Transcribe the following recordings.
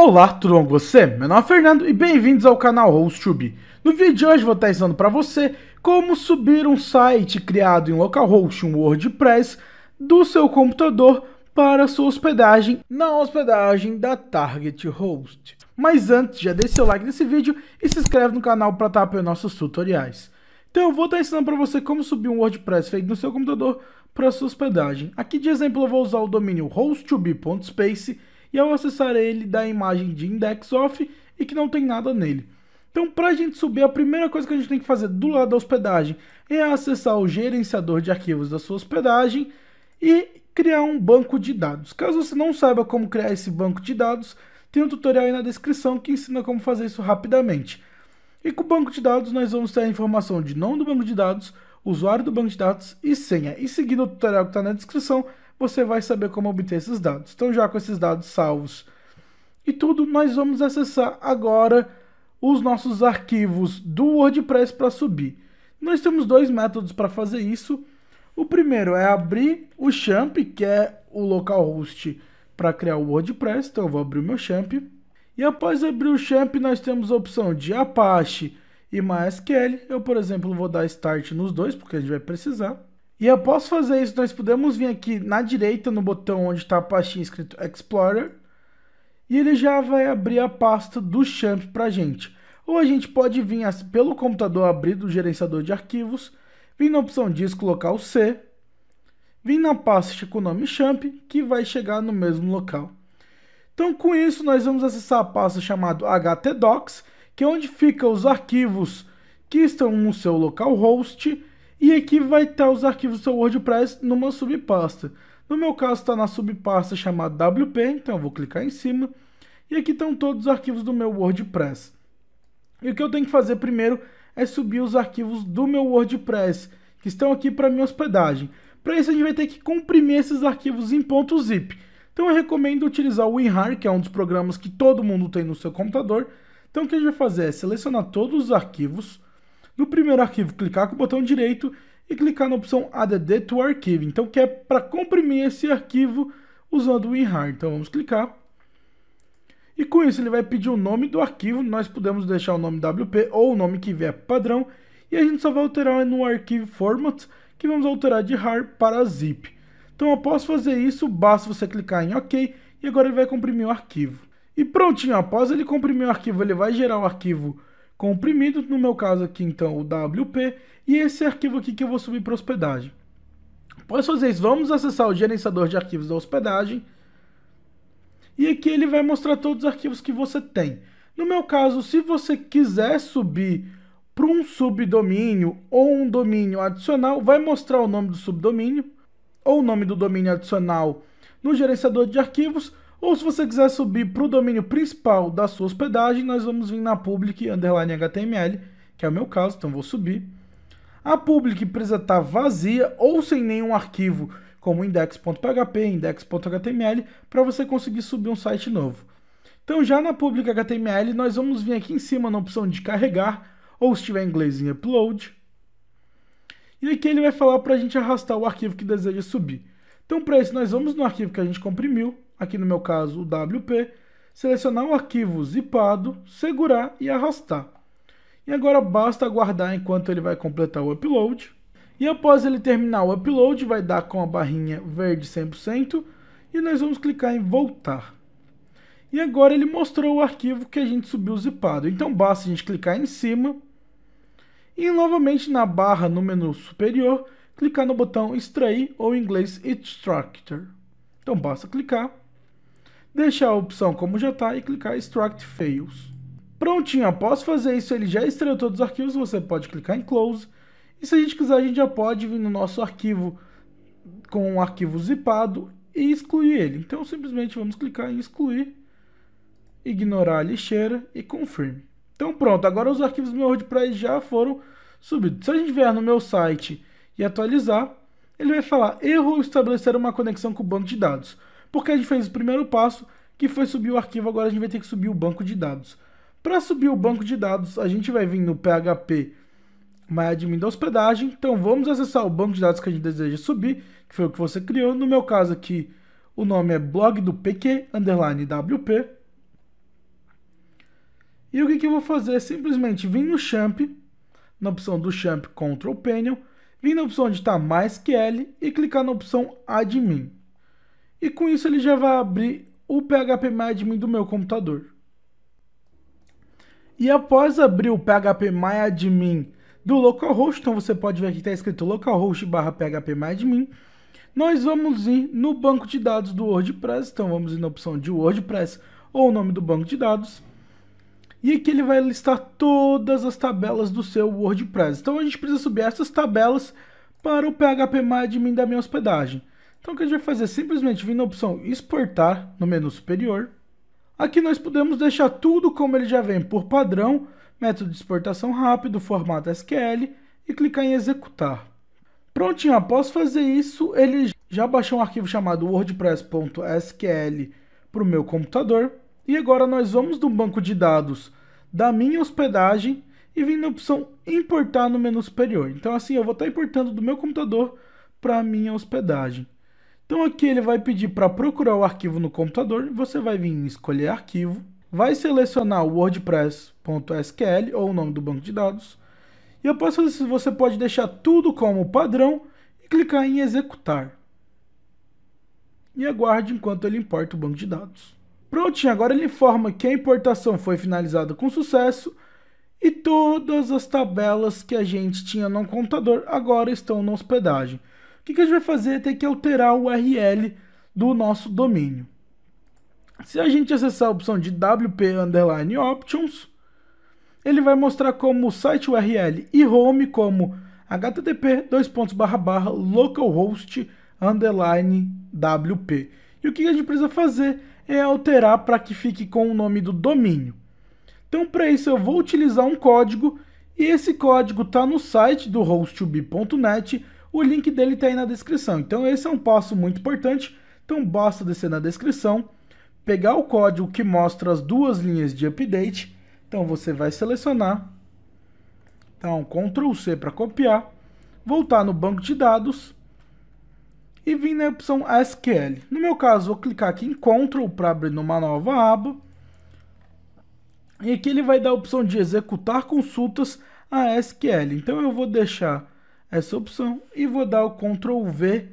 Olá, tudo bom com você? Meu nome é Fernando e bem-vindos ao canal HostTube. No vídeo de hoje vou estar ensinando para você como subir um site criado em localhost, um WordPress, do seu computador para sua hospedagem na hospedagem da Target Host. Mas antes, já deixe seu like nesse vídeo e se inscreve no canal para estar apoiando nossos tutoriais. Então eu vou estar ensinando para você como subir um WordPress feito no seu computador para sua hospedagem. Aqui de exemplo eu vou usar o domínio hosttube.space e ao é acessar ele dá a imagem de index off e que não tem nada nele. Então, para a gente subir, a primeira coisa que a gente tem que fazer do lado da hospedagem é acessar o gerenciador de arquivos da sua hospedagem e criar um banco de dados. Caso você não saiba como criar esse banco de dados, tem um tutorial aí na descrição que ensina como fazer isso rapidamente. E com o banco de dados, nós vamos ter a informação de nome do banco de dados, usuário do banco de dados e senha. E seguindo o tutorial que está na descrição, você vai saber como obter esses dados. Então, já com esses dados salvos e tudo, nós vamos acessar agora os nossos arquivos do WordPress para subir. Nós temos dois métodos para fazer isso. O primeiro é abrir o champ, que é o localhost para criar o WordPress. Então eu vou abrir o meu champ. E após abrir o champ, nós temos a opção de Apache e MySQL. Eu, por exemplo, vou dar start nos dois, porque a gente vai precisar. E após fazer isso, nós podemos vir aqui na direita no botão onde está a pastinha escrito Explorer. E ele já vai abrir a pasta do Champ para a gente. Ou a gente pode vir pelo computador abrir do gerenciador de arquivos, vir na opção disco local C, vir na pasta com o nome Champ, que vai chegar no mesmo local. Então com isso nós vamos acessar a pasta chamada htdocs, que é onde ficam os arquivos que estão no seu local localhost e aqui vai estar os arquivos do seu WordPress numa subpasta. No meu caso está na subpasta chamada WP, então eu vou clicar em cima. E aqui estão todos os arquivos do meu WordPress. E o que eu tenho que fazer primeiro é subir os arquivos do meu WordPress, que estão aqui para minha hospedagem. Para isso a gente vai ter que comprimir esses arquivos em ponto .zip. Então eu recomendo utilizar o WinRAR, que é um dos programas que todo mundo tem no seu computador. Então o que a gente vai fazer é selecionar todos os arquivos, no primeiro arquivo, clicar com o botão direito e clicar na opção Add to Archive. Então, que é para comprimir esse arquivo usando o WinRAR. Então, vamos clicar. E com isso, ele vai pedir o nome do arquivo. Nós podemos deixar o nome WP ou o nome que vier padrão. E a gente só vai alterar no arquivo Format, que vamos alterar de RAR para ZIP. Então, após fazer isso, basta você clicar em OK e agora ele vai comprimir o arquivo. E prontinho, após ele comprimir o arquivo, ele vai gerar o arquivo comprimido, no meu caso aqui então o WP, e esse arquivo aqui que eu vou subir para hospedagem. Após fazer isso, vamos acessar o gerenciador de arquivos da hospedagem, e aqui ele vai mostrar todos os arquivos que você tem. No meu caso, se você quiser subir para um subdomínio ou um domínio adicional, vai mostrar o nome do subdomínio ou o nome do domínio adicional no gerenciador de arquivos, ou se você quiser subir para o domínio principal da sua hospedagem, nós vamos vir na public underline HTML, que é o meu caso, então vou subir. A public precisa estar tá vazia ou sem nenhum arquivo, como index.php, index.html, para você conseguir subir um site novo. Então já na public HTML, nós vamos vir aqui em cima na opção de carregar, ou se tiver em inglês em upload. E aqui ele vai falar para a gente arrastar o arquivo que deseja subir. Então para isso nós vamos no arquivo que a gente comprimiu, aqui no meu caso o WP, selecionar o arquivo zipado, segurar e arrastar. E agora basta aguardar enquanto ele vai completar o upload. E após ele terminar o upload, vai dar com a barrinha verde 100% e nós vamos clicar em voltar. E agora ele mostrou o arquivo que a gente subiu zipado. Então basta a gente clicar em cima e novamente na barra no menu superior, clicar no botão extrair ou em inglês extractor. Então basta clicar deixar a opção como já está e clicar Extract Fails. Prontinho, após fazer isso, ele já extraiu todos os arquivos, você pode clicar em Close. E se a gente quiser, a gente já pode vir no nosso arquivo com o um arquivo zipado e excluir ele. Então, simplesmente vamos clicar em Excluir, ignorar a lixeira e Confirm. Então pronto, agora os arquivos do meu WordPress já foram subidos. Se a gente vier no meu site e atualizar, ele vai falar erro estabelecer uma conexão com o banco de dados porque a gente fez o primeiro passo, que foi subir o arquivo, agora a gente vai ter que subir o banco de dados. Para subir o banco de dados, a gente vai vir no PHP MyAdmin da hospedagem, então vamos acessar o banco de dados que a gente deseja subir, que foi o que você criou, no meu caso aqui, o nome é blog do PQ, underline WP. E o que, que eu vou fazer? Simplesmente vir no champ, na opção do champ Control Panel, vir na opção onde está mais que L e clicar na opção Admin. E com isso ele já vai abrir o phpMyAdmin do meu computador. E após abrir o phpMyAdmin do localhost, então você pode ver que está escrito localhost barra phpMyAdmin, nós vamos ir no banco de dados do WordPress, então vamos ir na opção de WordPress ou o nome do banco de dados, e aqui ele vai listar todas as tabelas do seu WordPress. Então a gente precisa subir essas tabelas para o phpMyAdmin da minha hospedagem. Então o que a gente vai fazer? Simplesmente vir na opção exportar no menu superior. Aqui nós podemos deixar tudo como ele já vem por padrão, método de exportação rápido, formato SQL e clicar em executar. Prontinho, após fazer isso, ele já baixou um arquivo chamado wordpress.sql para o meu computador. E agora nós vamos do banco de dados da minha hospedagem e vim na opção importar no menu superior. Então assim, eu vou estar importando do meu computador para a minha hospedagem. Então aqui ele vai pedir para procurar o arquivo no computador, você vai vir escolher arquivo, vai selecionar o wordpress.sql ou o nome do banco de dados, e após isso você pode deixar tudo como padrão e clicar em executar. E aguarde enquanto ele importa o banco de dados. Prontinho, agora ele informa que a importação foi finalizada com sucesso e todas as tabelas que a gente tinha no computador agora estão na hospedagem que, que a gente vai fazer é ter que alterar o URL do nosso domínio. Se a gente acessar a opção de WP Underline Options, ele vai mostrar como site URL e home como http localhost underline wp. E o que a gente precisa fazer é alterar para que fique com o nome do domínio. Então, para isso, eu vou utilizar um código, e esse código está no site do hostub.net, o link dele está aí na descrição. Então esse é um passo muito importante. Então basta descer na descrição, pegar o código que mostra as duas linhas de update. Então você vai selecionar, então Ctrl C para copiar, voltar no banco de dados e vir na opção SQL. No meu caso, vou clicar aqui em Ctrl para abrir numa nova aba. E aqui ele vai dar a opção de executar consultas a SQL. Então eu vou deixar essa opção e vou dar o Ctrl V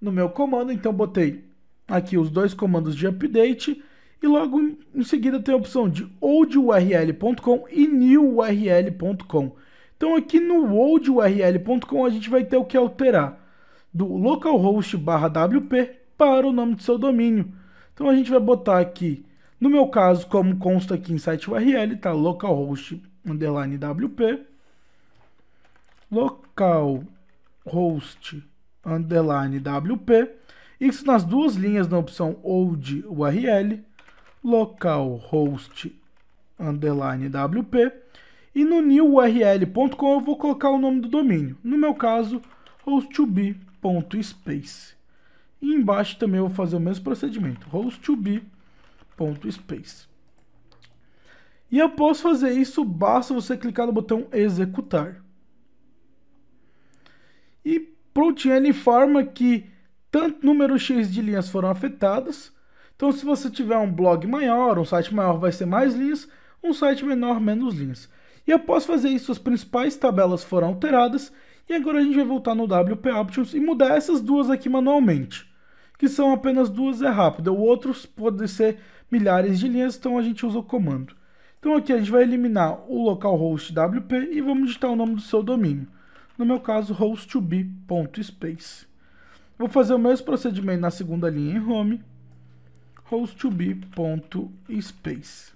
no meu comando. Então botei aqui os dois comandos de update e logo em seguida tem a opção de oldurl.com e newurl.com. Então aqui no oldurl.com a gente vai ter o que alterar do localhost barra wp para o nome do seu domínio. Então a gente vai botar aqui, no meu caso, como consta aqui em site URL, tá localhost underline wp localhost underline wp, isso nas duas linhas na opção old URL, localhost underline wp, e no newurl.com eu vou colocar o nome do domínio, no meu caso, host E embaixo também eu vou fazer o mesmo procedimento, host E eu posso fazer isso, basta você clicar no botão executar. E Ploutian informa que tanto número X de linhas foram afetadas. Então, se você tiver um blog maior, um site maior, vai ser mais linhas, um site menor, menos linhas. E após fazer isso, as principais tabelas foram alteradas. E agora a gente vai voltar no WP Options e mudar essas duas aqui manualmente, que são apenas duas, é rápido. O outro pode ser milhares de linhas, então a gente usa o comando. Então aqui a gente vai eliminar o localhost WP e vamos digitar o nome do seu domínio no meu caso host to be.space. Vou fazer o mesmo procedimento na segunda linha em home, host to be.space.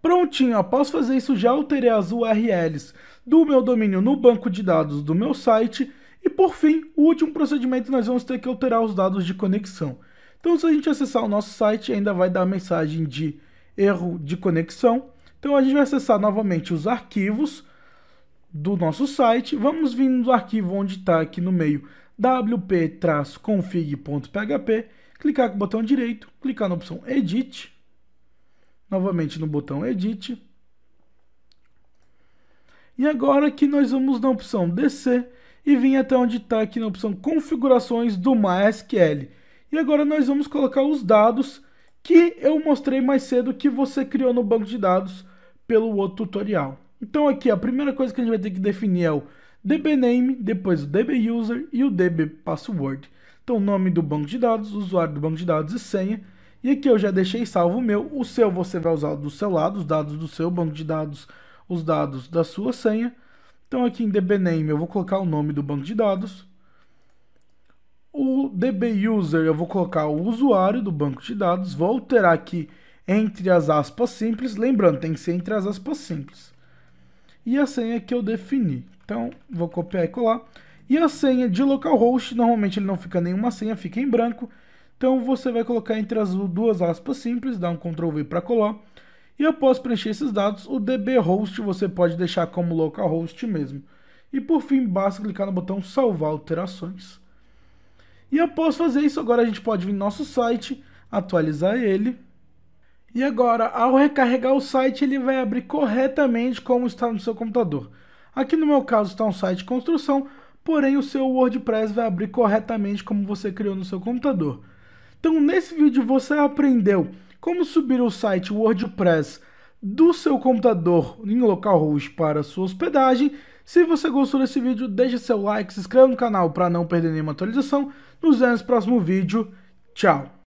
Prontinho, após fazer isso já alterei as URLs do meu domínio no banco de dados do meu site e por fim, o último procedimento nós vamos ter que alterar os dados de conexão. Então se a gente acessar o nosso site ainda vai dar a mensagem de erro de conexão. Então a gente vai acessar novamente os arquivos, do nosso site, vamos vir do arquivo onde está aqui no meio wp-config.php, clicar com o botão direito, clicar na opção Edit, novamente no botão Edit, e agora aqui nós vamos na opção descer e vir até onde está aqui na opção configurações do MySQL. E agora nós vamos colocar os dados que eu mostrei mais cedo que você criou no banco de dados pelo outro tutorial. Então aqui a primeira coisa que a gente vai ter que definir é o DBName, depois o DBUser e o DBPassword. Então nome do banco de dados, usuário do banco de dados e senha. E aqui eu já deixei salvo o meu, o seu você vai usar do seu lado, os dados do seu banco de dados, os dados da sua senha. Então aqui em DBName eu vou colocar o nome do banco de dados. O DBUser eu vou colocar o usuário do banco de dados, vou alterar aqui entre as aspas simples, lembrando, tem que ser entre as aspas simples e a senha que eu defini. Então, vou copiar e colar. E a senha de localhost, normalmente ele não fica nenhuma senha, fica em branco. Então, você vai colocar entre as duas aspas simples, dá um Ctrl V para colar. E após preencher esses dados, o dbhost você pode deixar como localhost mesmo. E por fim, basta clicar no botão salvar alterações. E após fazer isso, agora a gente pode vir no nosso site, atualizar ele, e agora, ao recarregar o site, ele vai abrir corretamente como está no seu computador. Aqui no meu caso está um site de construção, porém o seu WordPress vai abrir corretamente como você criou no seu computador. Então, nesse vídeo você aprendeu como subir o site WordPress do seu computador em localhost para sua hospedagem. Se você gostou desse vídeo, deixe seu like, se inscreva no canal para não perder nenhuma atualização. Nos vemos no próximo vídeo. Tchau!